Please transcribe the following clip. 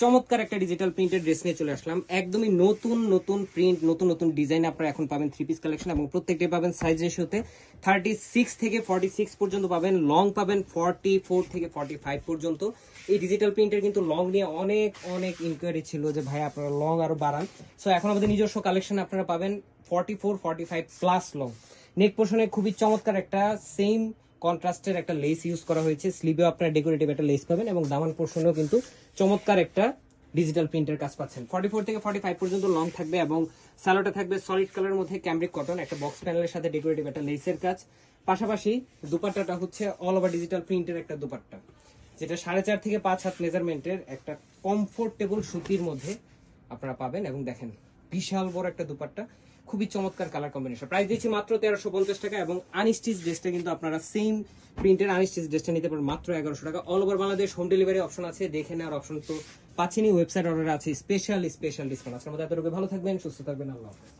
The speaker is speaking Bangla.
চমৎকার একটা ডিজিটাল প্রিন্টের নিয়ে চলে আসলাম একদমই নতুন নতুন প্রিন্ট নতুন নতুন ডিজাইন আপনারা এখন পাবেন থ্রি পিস কালেকশন এবং পাবেন থার্টি সিক্স থেকে সিক্স পর্যন্ত পাবেন লং পাবেন ফোর থেকে ফর্টি ফাইভ পর্যন্ত এই ডিজিটাল প্রিন্টের কিন্তু লং নিয়ে অনেক অনেক ইনকোয়ারি ছিল যে ভাই আপনারা লং আরও বাড়ান সো এখন আমাদের নিজস্ব কালেকশন আপনারা পাবেন forty four forty five plus long neck পোর্শনে খুবই চমৎকার একটা সেম কন্ট্রাস্টের একটা লেস ইউজ করা হয়েছে স্লিভেও আপনারা ডেকোরেটিভ একটা লেস পাবেন এবং দামান পোর্শনেও কিন্তু চমৎকার একটা ডিজিটাল প্রিন্টের কাজ পাচ্ছেন ফর্টি ফোর থেকে ফর্টি ফাইভ পর্যন্ত লং থাকবে এবং স্যালোটা থাকবে সলিড কালারের মধ্যে ক্যামব্রিক কটন একটা বক্স প্যানেলের সাথে ডেকোরেটিভ একটা লেসের কাজ পাশাপাশি দুপাট্টাটা হচ্ছে অল ওভার ডিজিটাল প্রিন্টের একটা দুপাট্টা যেটা সাড়ে চার থেকে পাঁচ হাত মেজারমেন্টের একটা কমফোর্টেবল সুতির মধ্যে আপনারা পাবেন এবং দেখেন বিশাল বড় একটা দুপাট্টা খুবই চমৎকার কালার কম্বিনেশন প্রাইস দিচ্ছি মাত্র তেরোশো পঞ্চাশ টাকা এবং আনস্টিচ ড্রেসটা কিন্তু আপনারা সেম প্রিন্টের আনস্টিচ ড্রেসটা নিতে পারেন মাত্র এগারোশো টাকা all over Bangladesh home delivery option আছে দেখে নেওয়ার অপশন তো পাচ্ছেনি ওয়েবসাইট অর্ডার আছে স্পেশাল স্পেশাল ডিসকাউন্ট আছে আমাদের এতটুকু ভালো থাকবেন সুস্থ থাকবেন আল্লাহ